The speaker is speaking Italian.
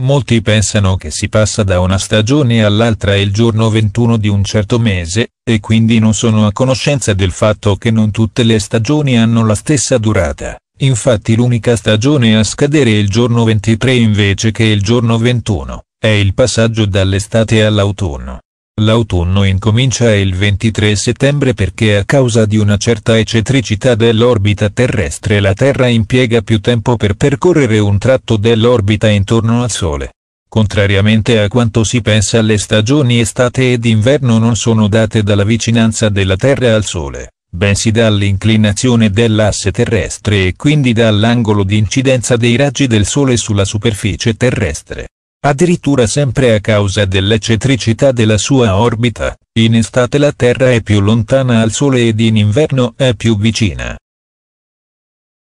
Molti pensano che si passa da una stagione all'altra il giorno 21 di un certo mese, e quindi non sono a conoscenza del fatto che non tutte le stagioni hanno la stessa durata, infatti l'unica stagione a scadere il giorno 23 invece che il giorno 21, è il passaggio dall'estate all'autunno. L'autunno incomincia il 23 settembre perché a causa di una certa eccentricità dell'orbita terrestre la Terra impiega più tempo per percorrere un tratto dell'orbita intorno al Sole. Contrariamente a quanto si pensa le stagioni estate ed inverno non sono date dalla vicinanza della Terra al Sole, bensì dall'inclinazione dell'asse terrestre e quindi dall'angolo di incidenza dei raggi del Sole sulla superficie terrestre addirittura sempre a causa dell'eccentricità della sua orbita, in estate la Terra è più lontana al Sole ed in inverno è più vicina.